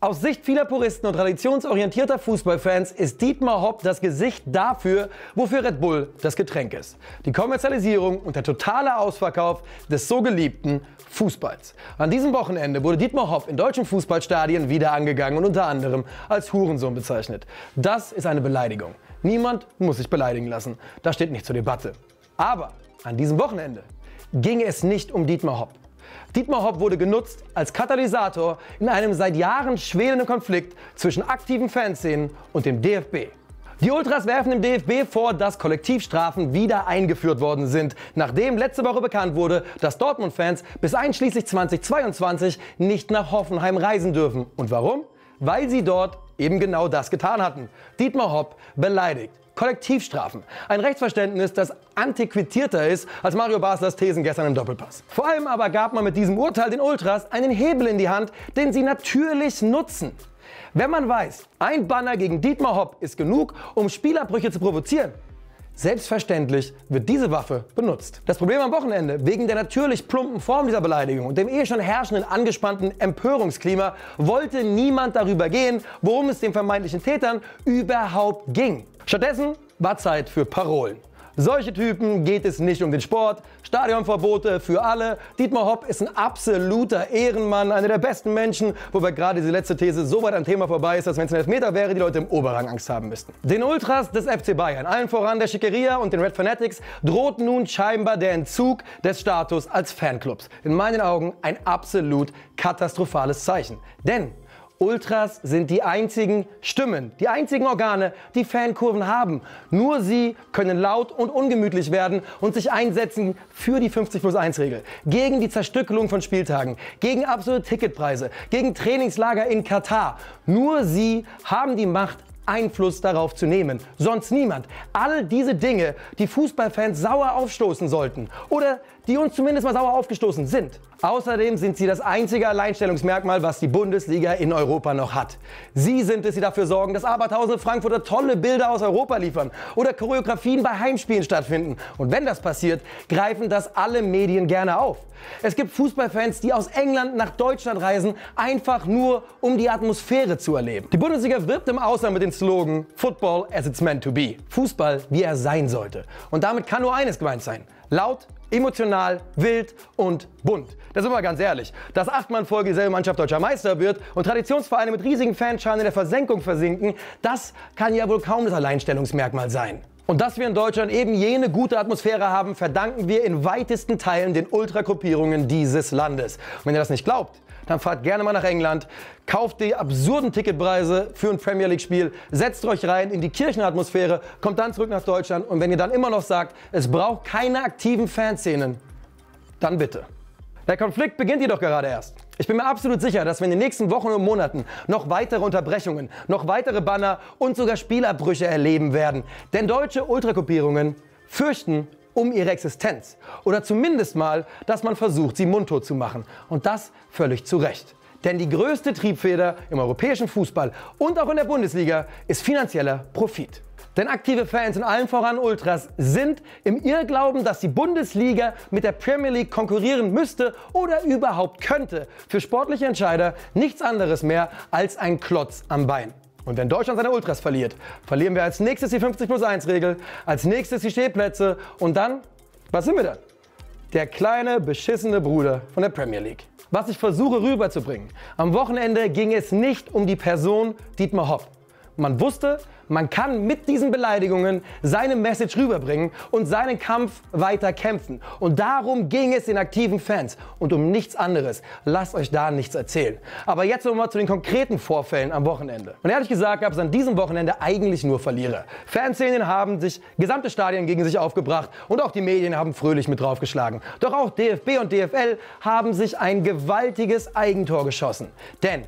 Aus Sicht vieler Puristen und traditionsorientierter Fußballfans ist Dietmar Hopp das Gesicht dafür, wofür Red Bull das Getränk ist. Die Kommerzialisierung und der totale Ausverkauf des so geliebten Fußballs. An diesem Wochenende wurde Dietmar Hopp in deutschen Fußballstadien wieder angegangen und unter anderem als Hurensohn bezeichnet. Das ist eine Beleidigung. Niemand muss sich beleidigen lassen. Das steht nicht zur Debatte. Aber an diesem Wochenende ging es nicht um Dietmar Hopp. Dietmar Hopp wurde genutzt als Katalysator in einem seit Jahren schwelenden Konflikt zwischen aktiven Fanszenen und dem DFB. Die Ultras werfen dem DFB vor, dass Kollektivstrafen wieder eingeführt worden sind, nachdem letzte Woche bekannt wurde, dass Dortmund-Fans bis einschließlich 2022 nicht nach Hoffenheim reisen dürfen. Und warum? Weil sie dort eben genau das getan hatten. Dietmar Hopp beleidigt. Kollektivstrafen. Ein Rechtsverständnis, das antiquitierter ist als Mario Baslers Thesen gestern im Doppelpass. Vor allem aber gab man mit diesem Urteil den Ultras einen Hebel in die Hand, den sie natürlich nutzen. Wenn man weiß, ein Banner gegen Dietmar Hopp ist genug, um Spielerbrüche zu provozieren, Selbstverständlich wird diese Waffe benutzt. Das Problem am Wochenende, wegen der natürlich plumpen Form dieser Beleidigung und dem eh schon herrschenden angespannten Empörungsklima, wollte niemand darüber gehen, worum es den vermeintlichen Tätern überhaupt ging. Stattdessen war Zeit für Parolen. Solche Typen geht es nicht um den Sport. Stadionverbote für alle. Dietmar Hopp ist ein absoluter Ehrenmann, einer der besten Menschen, wobei gerade diese letzte These so weit am Thema vorbei ist, dass wenn es ein Elfmeter wäre, die Leute im Oberrang Angst haben müssten. Den Ultras des FC Bayern, allen voran der Schickeria und den Red Fanatics, droht nun scheinbar der Entzug des Status als Fanclubs. In meinen Augen ein absolut katastrophales Zeichen. Denn Ultras sind die einzigen Stimmen, die einzigen Organe, die Fankurven haben. Nur sie können laut und ungemütlich werden und sich einsetzen für die 50 plus 1 Regel, gegen die Zerstückelung von Spieltagen, gegen absolute Ticketpreise, gegen Trainingslager in Katar. Nur sie haben die Macht, Einfluss darauf zu nehmen. Sonst niemand. All diese Dinge, die Fußballfans sauer aufstoßen sollten oder die uns zumindest mal sauer aufgestoßen sind. Außerdem sind sie das einzige Alleinstellungsmerkmal, was die Bundesliga in Europa noch hat. Sie sind es, die dafür sorgen, dass abertausende Frankfurter tolle Bilder aus Europa liefern oder Choreografien bei Heimspielen stattfinden. Und wenn das passiert, greifen das alle Medien gerne auf. Es gibt Fußballfans, die aus England nach Deutschland reisen, einfach nur, um die Atmosphäre zu erleben. Die Bundesliga wirbt im Ausland mit dem Slogan Football as it's meant to be. Fußball, wie er sein sollte. Und damit kann nur eines gemeint sein. Laut, emotional, wild und bunt. Da sind wir ganz ehrlich. Dass achtmal in Folge dieselbe Mannschaft deutscher Meister wird und Traditionsvereine mit riesigen Fanscharen in der Versenkung versinken, das kann ja wohl kaum das Alleinstellungsmerkmal sein. Und dass wir in Deutschland eben jene gute Atmosphäre haben, verdanken wir in weitesten Teilen den Ultragruppierungen dieses Landes. Und wenn ihr das nicht glaubt, dann fahrt gerne mal nach England, kauft die absurden Ticketpreise für ein Premier League-Spiel, setzt euch rein in die Kirchenatmosphäre, kommt dann zurück nach Deutschland und wenn ihr dann immer noch sagt, es braucht keine aktiven Fanszenen, dann bitte. Der Konflikt beginnt jedoch gerade erst. Ich bin mir absolut sicher, dass wir in den nächsten Wochen und Monaten noch weitere Unterbrechungen, noch weitere Banner und sogar Spielabbrüche erleben werden. Denn deutsche Ultrakopierungen fürchten um ihre Existenz. Oder zumindest mal, dass man versucht, sie mundtot zu machen. Und das völlig zu Recht. Denn die größte Triebfeder im europäischen Fußball und auch in der Bundesliga ist finanzieller Profit. Denn aktive Fans und allen voran Ultras sind im Irrglauben, dass die Bundesliga mit der Premier League konkurrieren müsste oder überhaupt könnte, für sportliche Entscheider nichts anderes mehr als ein Klotz am Bein. Und wenn Deutschland seine Ultras verliert, verlieren wir als nächstes die 50 plus 1 Regel, als nächstes die Stehplätze und dann, was sind wir dann? Der kleine, beschissene Bruder von der Premier League. Was ich versuche rüberzubringen, am Wochenende ging es nicht um die Person Dietmar Hopp. Man wusste, man kann mit diesen Beleidigungen seine Message rüberbringen und seinen Kampf weiter kämpfen. Und darum ging es den aktiven Fans und um nichts anderes. Lasst euch da nichts erzählen. Aber jetzt nochmal zu den konkreten Vorfällen am Wochenende. Und ehrlich gesagt gab es an diesem Wochenende eigentlich nur Verlierer. Fanszenen haben sich gesamte Stadien gegen sich aufgebracht und auch die Medien haben fröhlich mit draufgeschlagen. Doch auch DFB und DFL haben sich ein gewaltiges Eigentor geschossen. Denn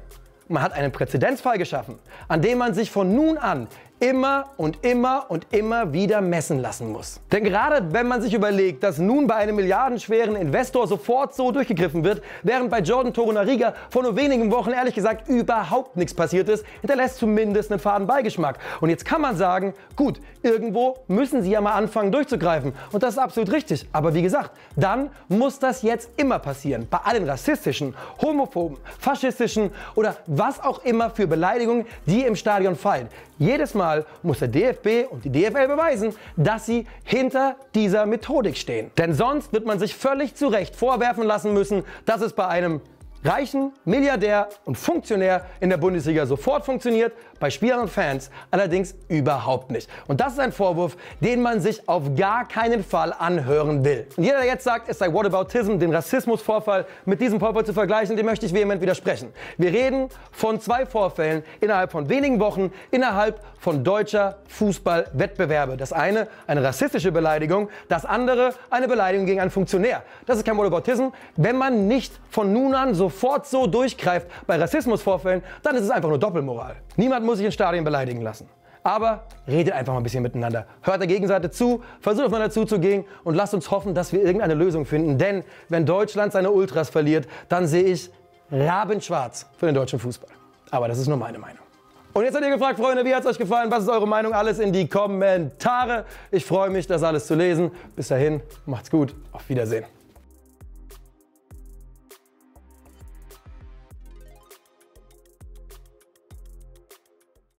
man hat einen Präzedenzfall geschaffen, an dem man sich von nun an immer und immer und immer wieder messen lassen muss. Denn gerade wenn man sich überlegt, dass nun bei einem milliardenschweren Investor sofort so durchgegriffen wird, während bei Jordan Torunariga vor nur wenigen Wochen ehrlich gesagt überhaupt nichts passiert ist, hinterlässt zumindest einen faden Beigeschmack. Und jetzt kann man sagen, gut, irgendwo müssen sie ja mal anfangen durchzugreifen. Und das ist absolut richtig. Aber wie gesagt, dann muss das jetzt immer passieren. Bei allen rassistischen, homophoben, faschistischen oder was auch immer für Beleidigungen, die im Stadion fallen. Jedes Mal Mal muss der DFB und die DFL beweisen, dass sie hinter dieser Methodik stehen. Denn sonst wird man sich völlig zu Recht vorwerfen lassen müssen, dass es bei einem reichen Milliardär und Funktionär in der Bundesliga sofort funktioniert, bei Spielern und Fans allerdings überhaupt nicht. Und das ist ein Vorwurf, den man sich auf gar keinen Fall anhören will. Und jeder, der jetzt sagt, es sei Whataboutism, den Rassismusvorfall mit diesem Vorfall zu vergleichen, dem möchte ich vehement widersprechen. Wir reden von zwei Vorfällen innerhalb von wenigen Wochen, innerhalb von deutscher Fußballwettbewerbe. Das eine eine rassistische Beleidigung, das andere eine Beleidigung gegen einen Funktionär. Das ist kein Whataboutism. Wenn man nicht von nun an sofort so durchgreift bei Rassismusvorfällen, dann ist es einfach nur Doppelmoral. Niemand muss sich in Stadien beleidigen lassen. Aber redet einfach mal ein bisschen miteinander. Hört der Gegenseite zu, versucht aufeinander zuzugehen und lasst uns hoffen, dass wir irgendeine Lösung finden. Denn wenn Deutschland seine Ultras verliert, dann sehe ich rabenschwarz für den deutschen Fußball. Aber das ist nur meine Meinung. Und jetzt habt ihr gefragt, Freunde, wie hat es euch gefallen? Was ist eure Meinung? Alles in die Kommentare. Ich freue mich, das alles zu lesen. Bis dahin, macht's gut. Auf Wiedersehen.